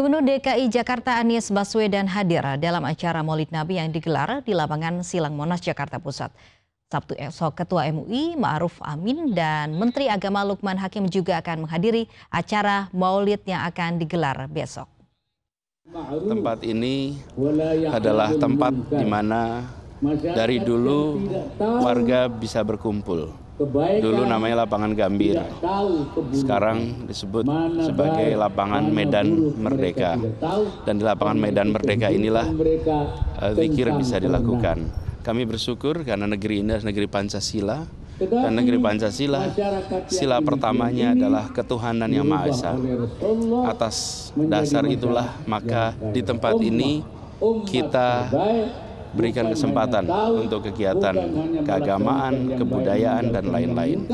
Gubernur DKI Jakarta Anies Baswedan hadir dalam acara Maulid Nabi yang digelar di lapangan Silang Monas Jakarta Pusat. Sabtu esok Ketua MUI Ma'ruf Amin dan Menteri Agama Lukman Hakim juga akan menghadiri acara Maulid yang akan digelar besok. Tempat ini adalah tempat di mana dari dulu warga bisa berkumpul Dulu namanya lapangan Gambir, sekarang disebut sebagai lapangan Medan Merdeka. Dan di lapangan Medan Merdeka inilah eh, zikir bisa dilakukan. Kami bersyukur karena negeri ini adalah negeri Pancasila, dan negeri Pancasila sila pertamanya adalah ketuhanan yang Maha Esa atas dasar itulah maka di tempat ini kita berikan kesempatan untuk kegiatan keagamaan, kebudayaan, dan lain-lain.